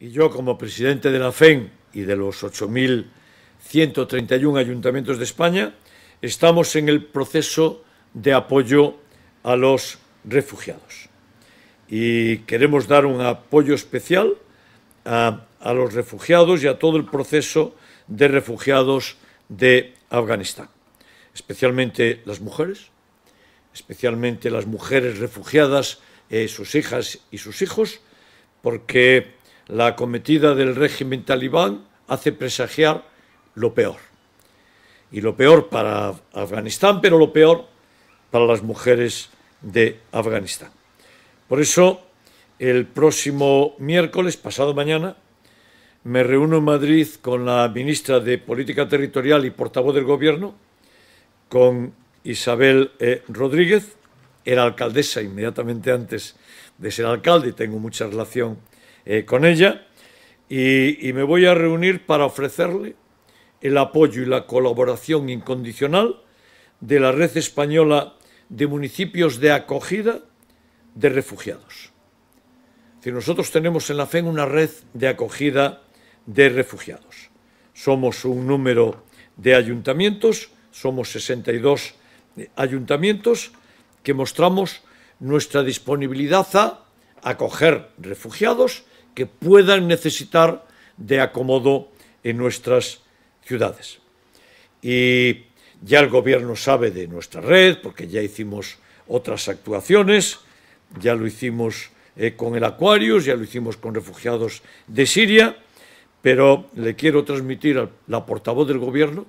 Y yo, como presidente de la FEN y de los 8.131 ayuntamientos de España, estamos en el proceso de apoyo a los refugiados. Y queremos dar un apoyo especial a, los refugiados y a todo el proceso de refugiados de Afganistán, especialmente las mujeres, especialmente las mujeres refugiadas, eh, sus hijas y sus hijos, porque la acometida del régimen talibán hace presagiar lo peor. Y lo peor para Afganistán, pero lo peor para las mujeres de Afganistán. Por eso, el próximo miércoles, pasado mañana, me reúno en Madrid con la ministra de Política Territorial y portavoz del Gobierno, con Isabel eh, Rodríguez, era alcaldesa inmediatamente antes de ser alcalde y tengo mucha relación eh, con ella. Y, me voy a reunir para ofrecerle el apoyo y la colaboración incondicional de la Red Española de Municipios de Acogida de Refugiados. Si nosotros tenemos en la FEM una red de acogida de refugiados. Somos un número de ayuntamientos, somos 62 eh, ayuntamientos que mostramos nuestra disponibilidad a acoger refugiados que puedan necesitar de acomodo en nuestras ciudades. Y ya el gobierno sabe de nuestra red, porque ya hicimos otras actuaciones, ya lo hicimos eh, con el Aquarius, ya lo hicimos con refugiados de Siria, pero le quiero transmitir a la portavoz del gobierno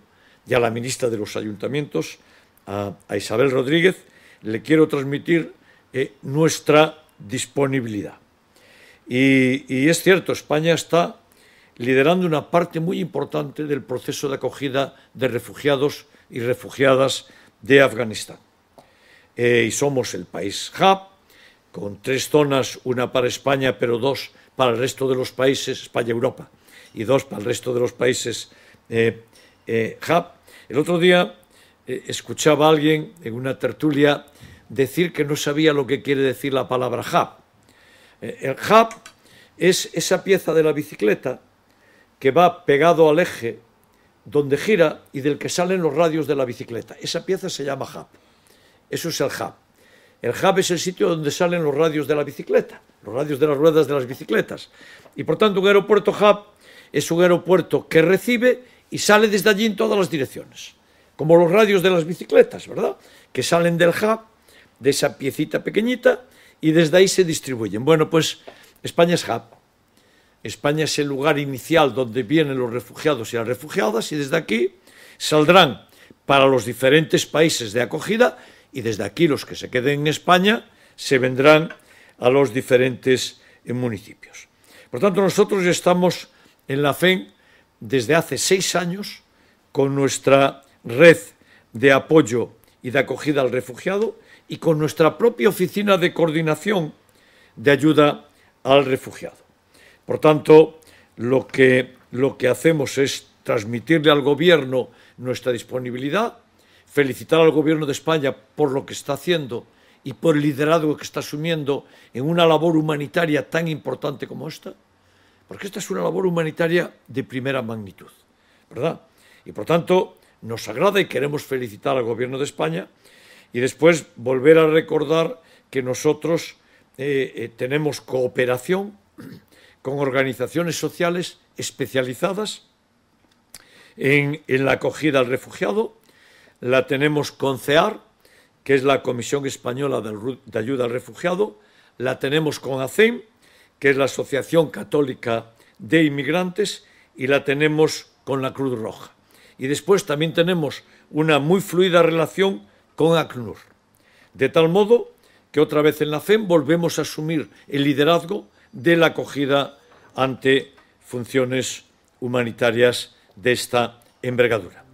y a la ministra de los ayuntamientos, a Isabel Rodríguez, le quiero transmitir eh, nuestra disponibilidad. Y, es cierto, España está liderando una parte muy importante del proceso de acogida de refugiados y refugiadas de Afganistán. Eh, y somos el país hub, con tres zonas, una para España, pero dos para el resto de los países, España-Europa, y dos para el resto de los países eh, eh El otro día eh, escuchaba a alguien en una tertulia decir que no sabía lo que quiere decir la palabra hub. Eh, el hub es esa pieza de la bicicleta que va pegado al eje donde gira y del que salen los radios de la bicicleta. Esa pieza se llama hub. Eso es el hub. El hub es el sitio donde salen los radios de la bicicleta, los radios de las ruedas de las bicicletas. Y por tanto un aeropuerto hub es un aeropuerto que recibe y sale desde allí en todas las direcciones como los radios de las bicicletas, ¿verdad? Que salen del hub, de esa piecita pequeñita, y desde ahí se distribuyen. Bueno, pues España es hub. España es el lugar inicial donde vienen los refugiados y las refugiadas, y desde aquí saldrán para los diferentes países de acogida, y desde aquí los que se queden en España se vendrán a los diferentes eh, municipios. Por tanto, nosotros estamos en la FEN desde hace seis años con nuestra red de apoyo y de acogida al refugiado y con nuestra propia oficina de coordinación de ayuda al refugiado. Por tanto, lo que, hacemos es transmitirle al Gobierno nuestra disponibilidad, felicitar al Gobierno de España por lo que está haciendo y por el liderazgo que está asumiendo en una labor humanitaria tan importante como esta, porque esta es una labor humanitaria de primera magnitud, ¿verdad? Y por tanto, nos agrada y queremos felicitar al Gobierno de España y después volver a recordar que nosotros eh, eh, tenemos cooperación con organizaciones sociales especializadas en, en la acogida al refugiado, la tenemos con CEAR, que es la Comisión Española de Ayuda al Refugiado, la tenemos con ACEM, que es la Asociación Católica de Inmigrantes, y la tenemos con la Cruz Roja y después también tenemos una muy fluida relación con ACNUR. De tal modo que otra vez en la CEN volvemos a asumir el liderazgo de la acogida ante funciones humanitarias de esta envergadura.